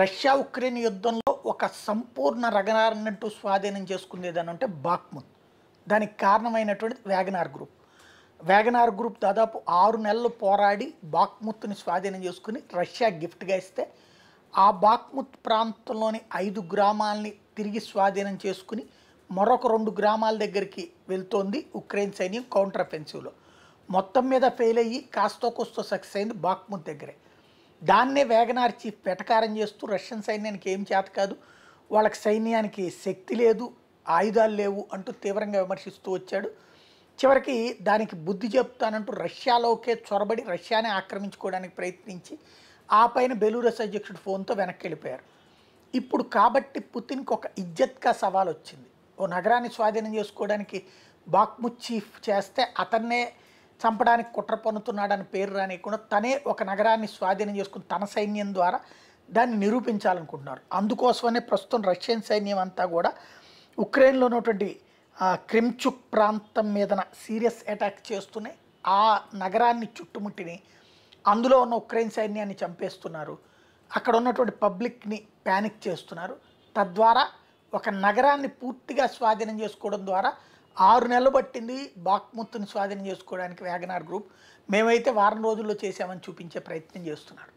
Russia Ukraine యుద్ధంలో ఒక సంపూర్ణ రగనారన్నట్టు స్వాధీనం చేసుకునేదని అంటే బాక్మున్ దానికి కారణమైనటువంటిది వ్యాగనార్ గ్రూప్ వ్యాగనార్ గ్రూప్ దాదాపు ఆరు నెలలు పోరాడి బాక్ముత్ని స్వాధీనం చేసుకుని రష్యా గిఫ్ట్గా ఇస్తే ఆ బాక్ముత్ ప్రాంతంలోని ఐదు గ్రామాలని తిరిగి స్వాధీనం చేసుకుని మరొక రెండు గ్రామాల దగ్గరికి వెళ్తోంది ఉక్రెయిన్ సైన్యం కౌంటర్ అఫెన్సివ్లో మొత్తం మీద ఫెయిల్ అయ్యి కాస్తో కోస్తో సక్సెస్ అయింది బాక్ముత్ దగ్గరే దాన్నే వేగనార్చి పెటకారం చేస్తూ రష్యన్ సైన్యానికి ఏం చేత కాదు వాళ్ళకి సైన్యానికి శక్తి లేదు ఆయుధాలు లేవు అంటూ తీవ్రంగా విమర్శిస్తూ వచ్చాడు చివరికి దానికి బుద్ధి చెప్తానంటూ రష్యాలోకే చొరబడి రష్యానే ఆక్రమించుకోవడానికి ప్రయత్నించి ఆ పైన బెలూరస్ అధ్యక్షుడు ఫోన్తో వెనక్కి వెళ్ళిపోయారు ఇప్పుడు కాబట్టి పుతిన్కి ఒక ఇజ్జత్గా సవాల్ వచ్చింది ఓ నగరాన్ని స్వాధీనం చేసుకోవడానికి బాక్ముచ్చి చీఫ్ చేస్తే అతన్నే చంపడానికి కుట్ర పన్నుతున్నాడని పేరు రానియకుండా తనే ఒక నగరాన్ని స్వాధీనం చేసుకుని తన సైన్యం ద్వారా దాన్ని నిరూపించాలనుకుంటున్నారు అందుకోసమనే ప్రస్తుతం రష్యన్ సైన్యం అంతా కూడా ఉక్రెయిన్లో ఉన్నటువంటి క్రిమ్చుక్ ప్రాంతం మీదన సీరియస్ అటాక్ చేస్తూనే ఆ నగరాన్ని చుట్టుముట్టిని అందులో ఉన్న ఉక్రెయిన్ సైన్యాన్ని చంపేస్తున్నారు అక్కడ ఉన్నటువంటి పబ్లిక్ని ప్యానిక్ చేస్తున్నారు తద్వారా ఒక నగరాన్ని పూర్తిగా స్వాధీనం చేసుకోవడం ద్వారా ఆరు నెలలు పట్టింది బాక్ముత్తుని స్వాధీనం చేసుకోవడానికి వ్యాగనార్ గ్రూప్ మేమైతే వారం రోజుల్లో చేసామని చూపించే ప్రయత్నం చేస్తున్నాడు